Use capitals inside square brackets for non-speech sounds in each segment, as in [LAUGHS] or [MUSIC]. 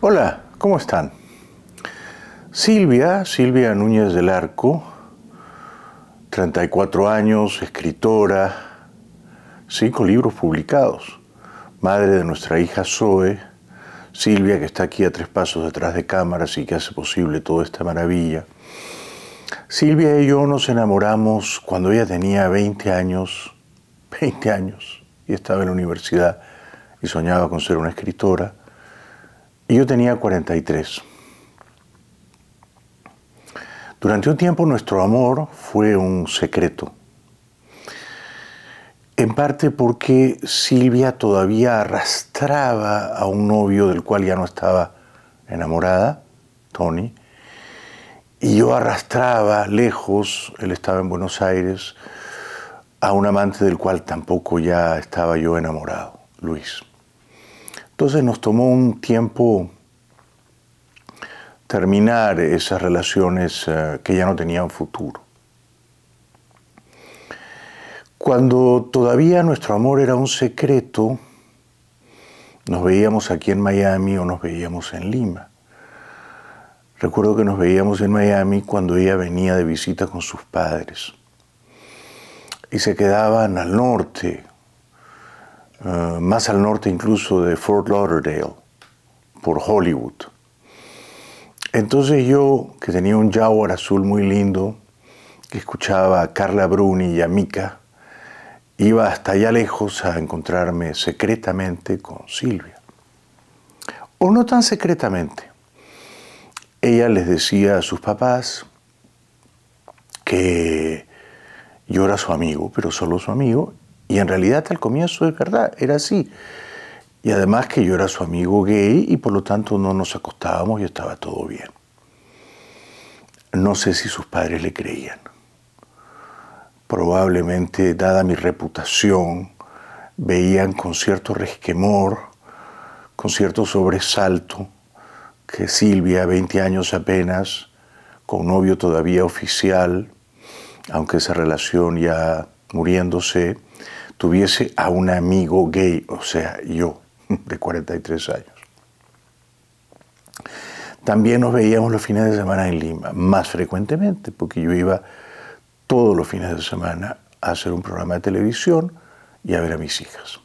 Hola, ¿cómo están? Silvia, Silvia Núñez del Arco, 34 años, escritora, cinco libros publicados, madre de nuestra hija Zoe, Silvia que está aquí a tres pasos detrás de cámaras y que hace posible toda esta maravilla. Silvia y yo nos enamoramos cuando ella tenía 20 años, 20 años, y estaba en la universidad y soñaba con ser una escritora y yo tenía 43. Durante un tiempo nuestro amor fue un secreto. En parte porque Silvia todavía arrastraba a un novio del cual ya no estaba enamorada, Tony, y yo arrastraba lejos, él estaba en Buenos Aires, a un amante del cual tampoco ya estaba yo enamorado, Luis. Entonces nos tomó un tiempo terminar esas relaciones eh, que ya no tenían futuro. Cuando todavía nuestro amor era un secreto, nos veíamos aquí en Miami o nos veíamos en Lima. Recuerdo que nos veíamos en Miami cuando ella venía de visita con sus padres y se quedaban al norte Ah, más al norte incluso de Fort Lauderdale, por Hollywood. Entonces yo, que tenía un Jaguar azul muy lindo, que escuchaba a Carla Bruni y a Mika, iba hasta allá lejos a encontrarme secretamente con Silvia. O no tan secretamente. Ella les decía a sus papás que yo era su amigo, pero solo su amigo, y en realidad al comienzo es verdad, era así. Y además que yo era su amigo gay y por lo tanto no nos acostábamos y estaba todo bien. No sé si sus padres le creían. Probablemente, dada mi reputación, veían con cierto resquemor, con cierto sobresalto, que Silvia, 20 años apenas, con novio todavía oficial, aunque esa relación ya muriéndose, tuviese a un amigo gay, o sea, yo, de 43 años. También nos veíamos los fines de semana en Lima, más frecuentemente, porque yo iba todos los fines de semana a hacer un programa de televisión y a ver a mis hijas.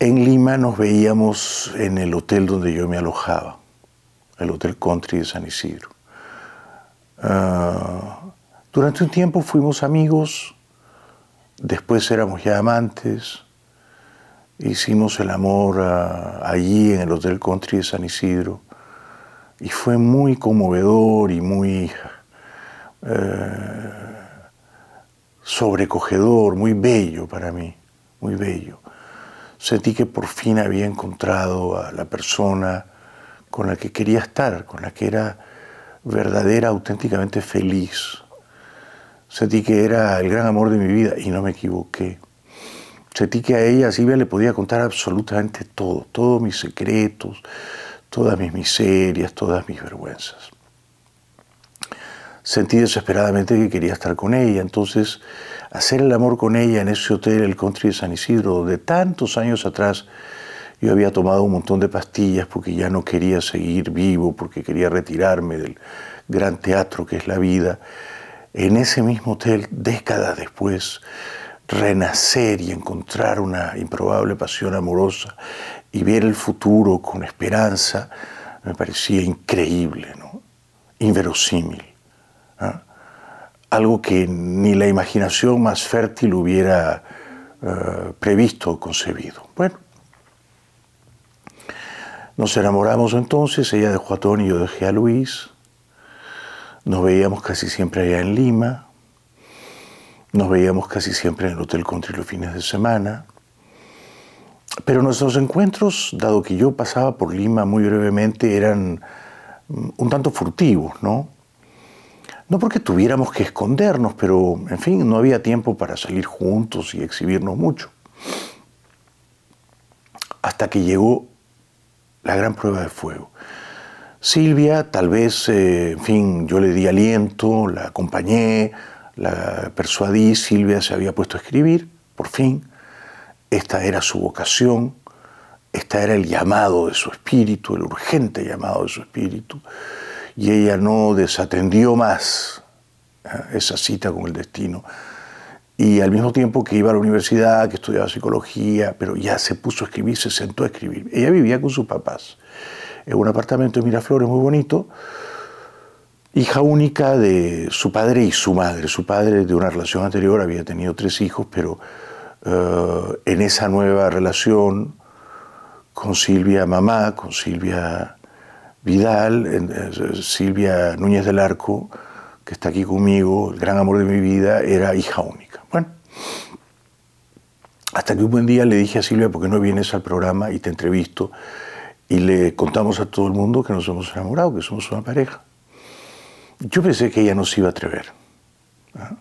En Lima nos veíamos en el hotel donde yo me alojaba, el Hotel Country de San Isidro. Ah, durante un tiempo fuimos amigos, Después éramos ya amantes, hicimos el amor ah, allí en el Hotel Country de San Isidro y fue muy conmovedor y muy eh, sobrecogedor, muy bello para mí, muy bello. Sentí que por fin había encontrado a la persona con la que quería estar, con la que era verdadera, auténticamente feliz. Sentí que era el gran amor de mi vida y no me equivoqué. Sentí que a ella, a Silvia, le podía contar absolutamente todo, todos mis secretos, todas mis miserias, todas mis vergüenzas. Sentí desesperadamente que quería estar con ella, entonces hacer el amor con ella en ese hotel, el country de San Isidro, donde tantos años atrás yo había tomado un montón de pastillas porque ya no quería seguir vivo, porque quería retirarme del gran teatro que es la vida en ese mismo hotel, décadas después, renacer y encontrar una improbable pasión amorosa y ver el futuro con esperanza, me parecía increíble, ¿no? inverosímil. ¿ah? Algo que ni la imaginación más fértil hubiera eh, previsto o concebido. Bueno, nos enamoramos entonces, ella dejó a Tony y yo dejé a Luis. Nos veíamos casi siempre allá en Lima, nos veíamos casi siempre en el Hotel Country los fines de semana, pero nuestros encuentros, dado que yo pasaba por Lima muy brevemente, eran mm, un tanto furtivos, ¿no? No porque tuviéramos que escondernos, pero en fin, no había tiempo para salir juntos y exhibirnos mucho. Hasta que llegó la gran prueba de fuego. Silvia, tal vez, eh, en fin, yo le di aliento, la acompañé, la persuadí, Silvia se había puesto a escribir, por fin, esta era su vocación, esta era el llamado de su espíritu, el urgente llamado de su espíritu, y ella no desatendió más ¿eh? esa cita con el destino. Y al mismo tiempo que iba a la universidad, que estudiaba psicología, pero ya se puso a escribir, se sentó a escribir. Ella vivía con sus papás en un apartamento de Miraflores muy bonito, hija única de su padre y su madre. Su padre de una relación anterior había tenido tres hijos, pero eh, en esa nueva relación con Silvia Mamá, con Silvia Vidal, eh, Silvia Núñez del Arco, que está aquí conmigo, el gran amor de mi vida, era hija única. Bueno, hasta que un buen día le dije a Silvia, ¿por qué no vienes al programa y te entrevisto? y le contamos a todo el mundo que nos hemos enamorado, que somos una pareja. Yo pensé que ella no se iba a atrever. ¿ah?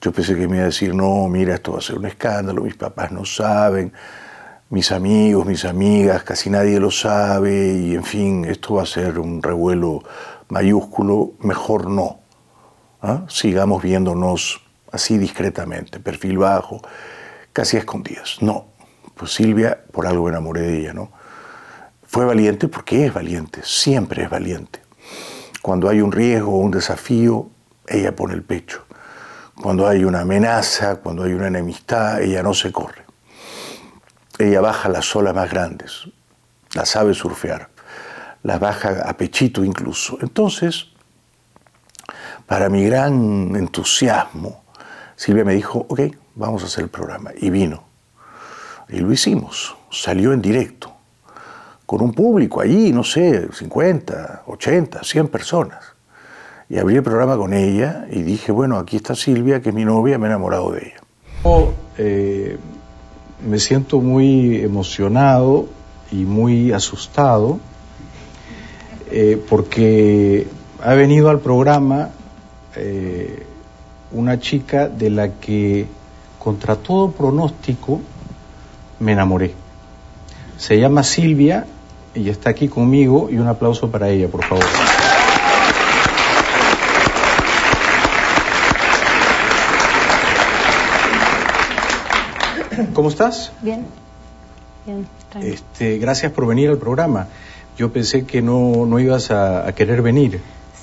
Yo pensé que me iba a decir, no, mira, esto va a ser un escándalo, mis papás no saben, mis amigos, mis amigas, casi nadie lo sabe, y en fin, esto va a ser un revuelo mayúsculo, mejor no. ¿ah? Sigamos viéndonos así discretamente, perfil bajo, casi a escondidas. No, pues Silvia, por algo enamoré de ella, ¿no? Fue valiente porque es valiente, siempre es valiente. Cuando hay un riesgo o un desafío, ella pone el pecho. Cuando hay una amenaza, cuando hay una enemistad, ella no se corre. Ella baja las olas más grandes, las sabe surfear, las baja a pechito incluso. Entonces, para mi gran entusiasmo, Silvia me dijo, ok, vamos a hacer el programa. Y vino. Y lo hicimos, salió en directo con un público allí, no sé, 50, 80, 100 personas. Y abrí el programa con ella y dije, bueno, aquí está Silvia, que es mi novia, me he enamorado de ella. Eh, me siento muy emocionado y muy asustado eh, porque ha venido al programa eh, una chica de la que, contra todo pronóstico, me enamoré. Se llama Silvia y está aquí conmigo y un aplauso para ella, por favor. ¿Cómo estás? Bien. Bien. Este, gracias por venir al programa. Yo pensé que no, no ibas a, querer venir.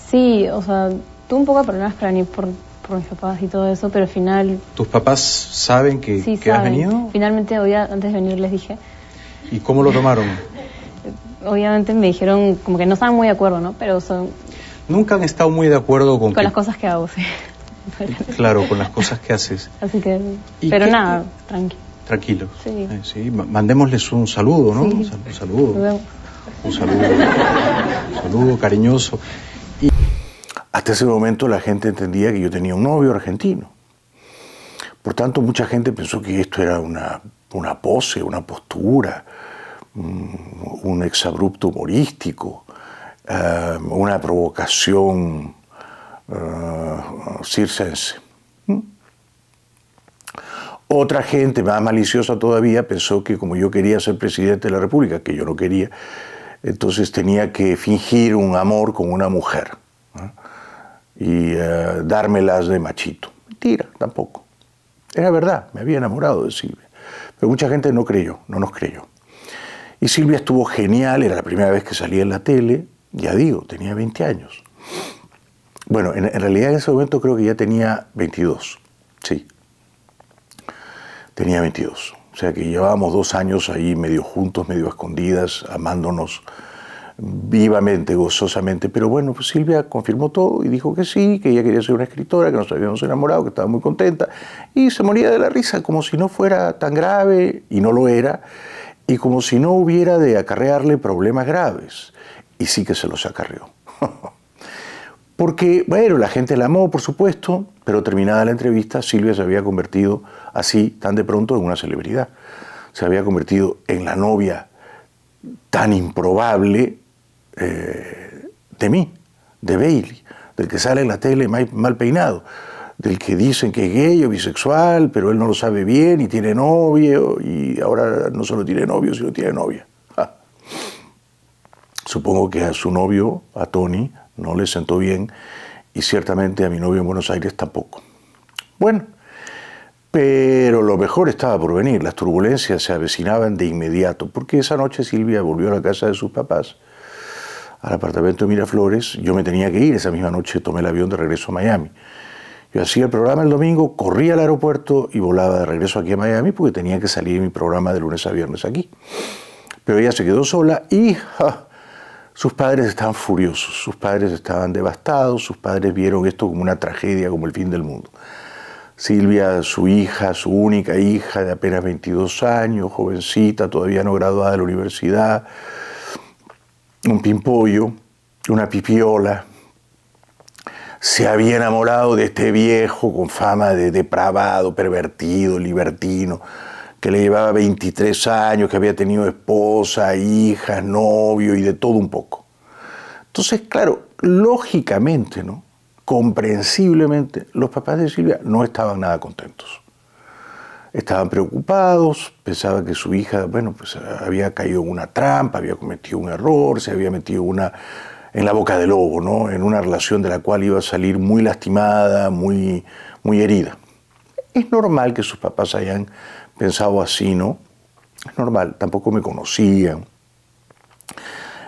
Sí, o sea, tuve un poco de problemas para venir por, mis papás y todo eso, pero al final... ¿Tus papás saben que, sí, saben. has venido? Finalmente, hoy antes de venir les dije. ¿Y cómo lo tomaron? obviamente me dijeron como que no estaban muy de acuerdo, ¿no? Pero son... Nunca han estado muy de acuerdo con... Con las cosas que hago, sí. [LAUGHS] claro, con las cosas que haces. Así que... Pero nada, tranquilo. Tranquilo. Sí. Eh, mandémosles un saludo, ¿no? Un, saludo. Un saludo. un saludo cariñoso. Y... Hasta ese momento la gente entendía que yo tenía un novio argentino. Por tanto, mucha gente pensó que esto era una, una pose, una postura. Mm, un exabrupto humorístico, eh, una provocación eh, circense. Otra gente más maliciosa todavía pensó que como yo quería ser presidente de la República, que yo no quería, entonces tenía que fingir un amor con una mujer y eh, dármelas de machito. Mentira, tampoco. Era verdad, me había enamorado de Silvia. Pero mucha gente no creyó, no nos creyó. Y Silvia estuvo genial, era la primera vez que salía en la tele, ya digo, tenía 20 años. Bueno, en, realidad en ese momento creo que ya tenía 22, sí. Tenía 22. O sea que llevábamos dos años ahí medio juntos, medio escondidas, amándonos vivamente, gozosamente. Pero bueno, pues Silvia confirmó todo y dijo que sí, que ella quería ser una escritora, que nos habíamos enamorado, que estaba muy contenta. Y se moría de la risa, como si no fuera tan grave, y no lo era y como si no hubiera de acarrearle problemas graves. Y sí que se los acarreó. [LAUGHS] Porque, bueno, la gente la amó, por supuesto, pero terminada la entrevista, Silvia se había convertido así, tan de pronto, en una celebridad. Se había convertido en la novia tan improbable eh, de mí, de Bailey, del que sale en la tele mal peinado del que dicen que es gay o bisexual, pero él no lo sabe bien y tiene novio, y ahora no solo tiene novio, sino tiene novia. Supongo que a su novio, a Tony, no le sentó bien, y ciertamente a mi novio en Buenos Aires tampoco. Bueno, pero lo mejor estaba por venir, las turbulencias se avecinaban de inmediato, porque esa noche Silvia volvió a la casa de sus papás, al apartamento de Miraflores, yo me tenía que ir, esa misma noche tomé el avión de regreso a Miami. Yo hacía el programa el domingo, corría al aeropuerto y volaba de regreso aquí a Miami porque tenía que salir mi programa de lunes a viernes aquí. Pero ella se quedó sola y sus padres estaban furiosos, sus padres estaban devastados, sus padres vieron esto como una tragedia, como el fin del mundo. Silvia, su hija, su única hija de apenas 22 años, jovencita, todavía no graduada de la universidad, un pimpollo, una pipiola, se había enamorado de este viejo con fama de depravado, pervertido, libertino, que le llevaba 23 años, que había tenido esposa, hijas, novio y de todo un poco. Entonces, claro, lógicamente, ¿no? comprensiblemente, los papás de Silvia no estaban nada contentos. Estaban preocupados, pensaban que su hija, bueno, pues había caído en una trampa, había cometido un error, se había metido una en la boca del lobo, ¿no? en una relación de la cual iba a salir muy lastimada, muy, muy herida. Es normal que sus papás hayan pensado así, ¿no? Es normal, tampoco me conocían.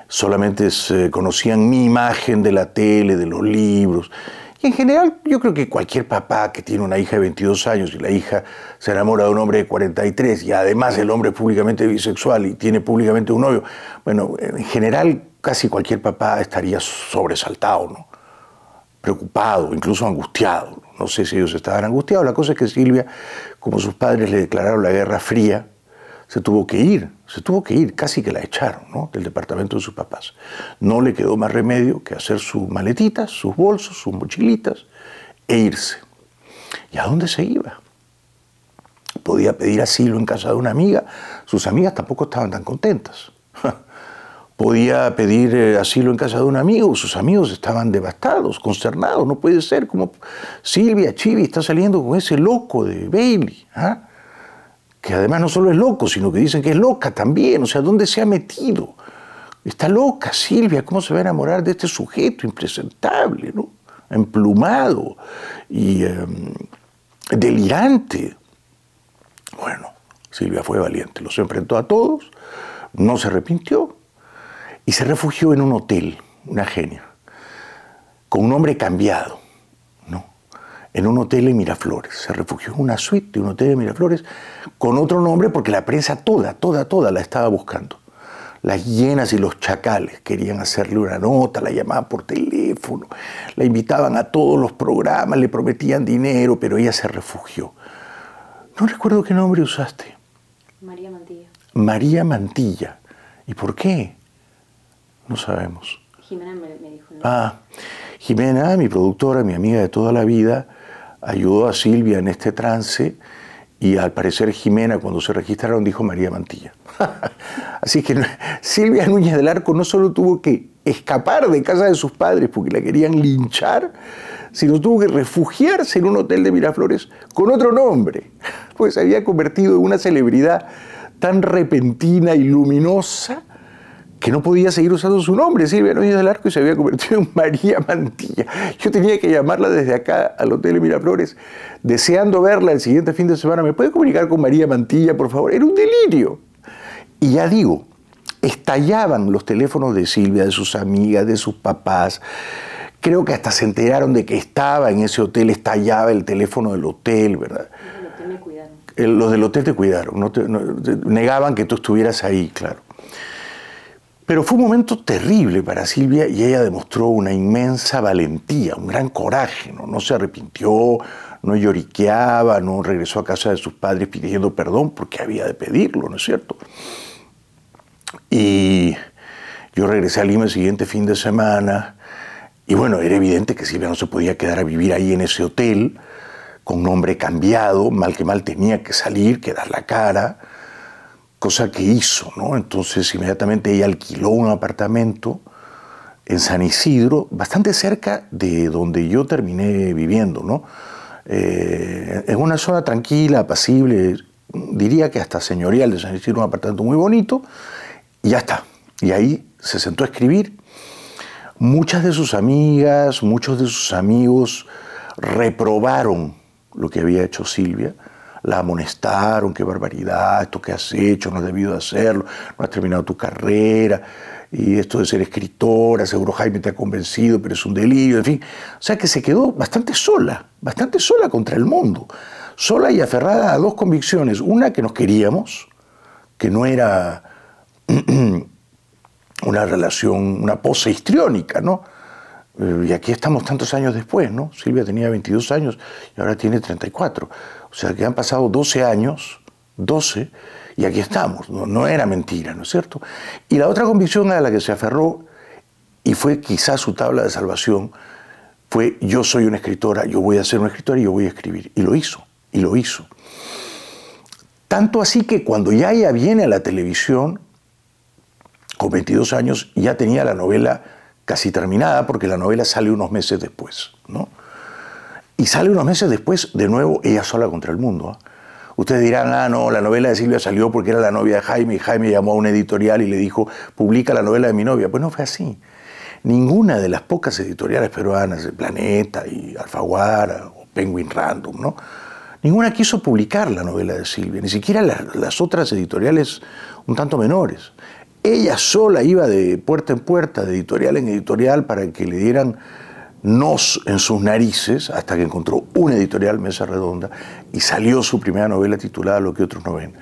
Solamente se conocían mi imagen de la tele, de los libros. Y en general, yo creo que cualquier papá que tiene una hija de 22 años y la hija se enamora de un hombre de 43 y además el hombre es públicamente bisexual y tiene públicamente un novio, bueno, en general casi cualquier papá estaría sobresaltado, ¿no? preocupado, incluso angustiado. No sé si ellos estaban angustiados. La cosa es que Silvia, como sus padres le declararon la guerra fría, se tuvo que ir, se tuvo que ir, casi que la echaron del departamento de sus papás. No le quedó más remedio que hacer sus maletitas, sus bolsos, sus mochilitas e irse. ¿Y a dónde se iba? Podía pedir asilo en casa de una amiga, sus amigas tampoco estaban tan contentas. [LAUGHS] podía pedir eh, asilo en casa de un amigo, sus amigos estaban devastados, consternados, no puede ser, como Silvia Chivi está saliendo con ese loco de Bailey, ¿ah? que además no solo es loco, sino que dicen que es loca también, o sea, ¿dónde se ha metido? Está loca Silvia, ¿cómo se va a enamorar de este sujeto impresentable, ¿no? emplumado y em, delirante? Bueno, Silvia fue valiente, los enfrentó a todos, no se arrepintió, y se refugió en un hotel, una genia, con un nombre cambiado, ¿no? En un hotel en Miraflores. Se refugió en una suite de un hotel de Miraflores con otro nombre porque la prensa toda, toda, toda la estaba buscando. Las hienas y los chacales querían hacerle una nota, la llamaban por teléfono, la invitaban a todos los programas, le prometían dinero, pero ella se refugió. No recuerdo qué nombre usaste. María Mantilla. María Mantilla. ¿Y por qué? No sabemos. Jimena Ah, Jimena, mi productora, mi amiga de toda la vida, ayudó a Silvia en este trance y al parecer Jimena cuando se registraron dijo María Mantilla. [LAUGHS] Así que Silvia Núñez del Arco no solo tuvo que escapar de casa de sus padres porque la querían linchar, sino tuvo que refugiarse en un hotel de Miraflores con otro nombre, pues se había convertido en una celebridad tan repentina y luminosa que no podía seguir usando su nombre, Silvia Núñez del Arco, y se había convertido en [LAUGHS] María Mantilla. Yo tenía que llamarla desde acá al Hotel Miraflores, deseando verla el siguiente fin de semana. ¿Me puede comunicar con María Mantilla, por favor? Era un delirio. Y ya digo, estallaban los teléfonos de Silvia, de sus amigas, de sus papás. Creo que hasta se enteraron de que estaba en ese hotel, estallaba el teléfono del hotel, ¿verdad? los del hotel eh, te cuidaron, negaban que tú estuvieras ahí, claro. Pero fue un momento terrible para Silvia y ella demostró una inmensa valentía, un gran coraje, no, no se arrepintió, no lloriqueaba, no regresó a casa de sus padres pidiendo perdón porque había de pedirlo, ¿no es cierto? Y yo regresé a Lima el siguiente fin de semana y bueno, era evidente que Silvia no se podía quedar a vivir ahí en ese hotel con nombre cambiado, mal que mal tenía que salir, que dar la cara cosa que hizo, ¿no? Entonces inmediatamente ella alquiló un apartamento en San Isidro, bastante cerca de donde yo terminé viviendo, ¿no? Eh, en una zona tranquila, apacible, diría que hasta señorial de San Isidro, un apartamento muy bonito, y ya está. Y ahí se sentó a escribir. Muchas de sus amigas, muchos de sus amigos reprobaron lo que había hecho Silvia, la amonestaron, qué barbaridad, esto que has hecho, no has debido hacerlo, no has terminado tu carrera, y esto de ser escritora, seguro Jaime te ha convencido, pero es un delirio, en fin. O sea que se quedó bastante sola, bastante sola contra el mundo, sola y aferrada a dos convicciones, una que nos queríamos, que no era [CLEARS THROAT] una relación, una pose histriónica, ¿no? Eh, y aquí estamos tantos años después, ¿no? Silvia tenía 22 años y ahora tiene 34. O sea que han pasado 12 años, 12, y aquí estamos. No, era mentira, ¿no es cierto? Y la otra convicción a la que se aferró, y fue quizás su tabla de salvación, fue yo soy una escritora, yo voy a ser una escritora y yo voy a escribir. Y lo hizo, y lo hizo. Tanto así que cuando ya ella viene a la televisión, con 22 años, ya tenía la novela casi terminada, porque la novela sale unos meses después, ¿no? Y sale unos meses después, de nuevo, ella sola contra el mundo. ¿ah? Ustedes dirán, ah, no, la novela de Silvia salió porque era la novia de Jaime y Jaime llamó a una editorial y le dijo, publica la novela de mi novia. Pues no fue así. Ninguna de las pocas editoriales peruanas, Planeta y Alfaguara o Penguin Random, ¿no? Ninguna quiso publicar la novela de Silvia, ni siquiera las, las otras editoriales un tanto menores. Ella sola iba de puerta en puerta, de editorial en editorial, para que le dieran nos en sus narices hasta que encontró una editorial Mesa Redonda y salió su primera novela titulada Lo que otros no ven.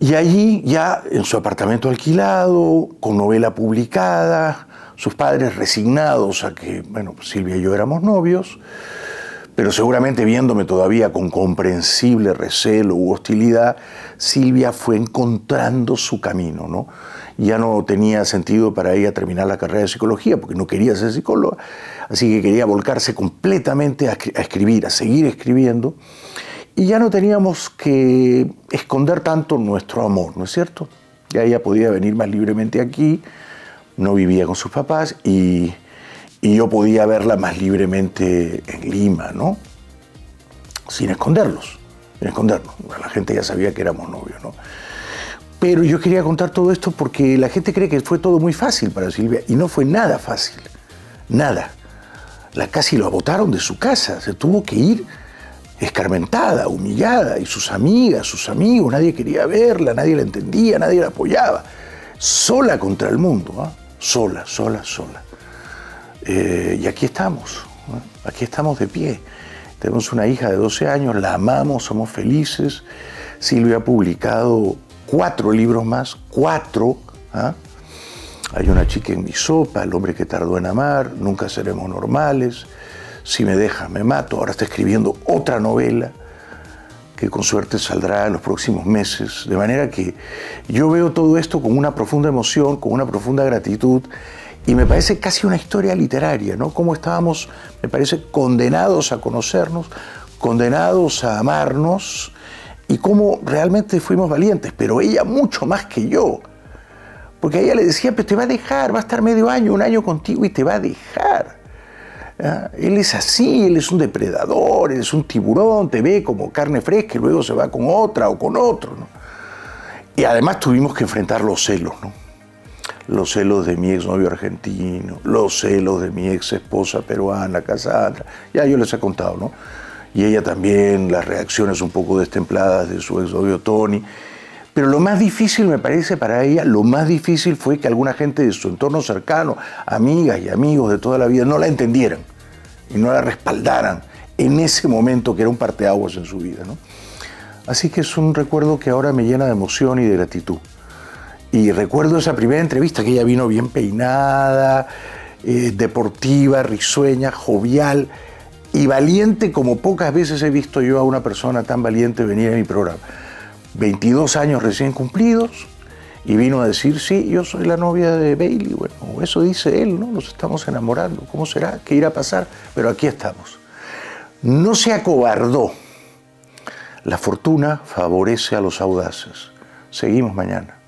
Y allí ya en su apartamento alquilado, con novela publicada, sus padres resignados a que, bueno, Silvia y yo éramos novios, pero seguramente viéndome todavía con comprensible recelo u hostilidad, Silvia fue encontrando su camino, ¿no? ya no tenía sentido para ella terminar la carrera de psicología porque no quería ser psicóloga, así que quería volcarse completamente a, escribir, a seguir escribiendo, y ya no teníamos que esconder tanto nuestro amor, ¿no es cierto? Ya ella podía venir más libremente aquí, no vivía con sus papás y, y yo podía verla más libremente en Lima, ¿no? Sin esconderlos, sin escondernos. La gente ya sabía que éramos novios, ¿no? Pero yo quería contar todo esto porque la gente cree que fue todo muy fácil para Silvia y no fue nada fácil, nada. La casi lo abotaron de su casa, se tuvo que ir escarmentada, humillada, y sus amigas, sus amigos, nadie quería verla, nadie la entendía, nadie la apoyaba. Sola contra el mundo, ¿ah? sola, sola, sola. Eh, y aquí estamos, ¿ah? aquí estamos de pie. Tenemos una hija de 12 años, la amamos, somos felices. Silvia ha publicado cuatro libros más, cuatro. ¿ah? Hay una chica en mi sopa, El hombre que tardó en amar, Nunca seremos normales, Si me deja me mato. Ahora está escribiendo otra novela que con suerte saldrá en los próximos meses. De manera que yo veo todo esto con una profunda emoción, con una profunda gratitud y me parece casi una historia literaria, ¿no? Cómo estábamos, me parece, condenados a conocernos, condenados a amarnos y cómo realmente fuimos valientes, pero ella mucho más que yo. Porque ella le decía, pero te va a dejar, va a estar medio año, un año contigo y te va a dejar. ¿Ah? Él es así, él es un depredador, él es un tiburón, te ve como carne fresca y luego se va con otra o con otro. Y además tuvimos que enfrentar los celos, ¿no? Los celos de mi exnovio argentino, los celos de mi ex esposa peruana, Casandra. Ya yo les he contado, ¿no? y ella también, las reacciones un poco destempladas de su ex exnovio Tony. Pero lo más difícil, me parece, para ella, lo más difícil fue que alguna gente de su entorno cercano, amigas y amigos de toda la vida, no la entendieran y no la respaldaran en ese momento que era un parteaguas en su vida. Así que es un recuerdo que ahora me llena de emoción y de gratitud. Y recuerdo esa primera entrevista que ella vino bien peinada, eh, deportiva, risueña, jovial y valiente como pocas veces he visto yo a una persona tan valiente venir a mi programa. 22 años recién cumplidos y vino a decir, sí, yo soy la novia de Bailey. Bueno, eso dice él, ¿no? Nos estamos enamorando. ¿Cómo será? ¿Qué irá a pasar? Pero aquí estamos. No se acobardó. La fortuna favorece a los audaces. Seguimos mañana.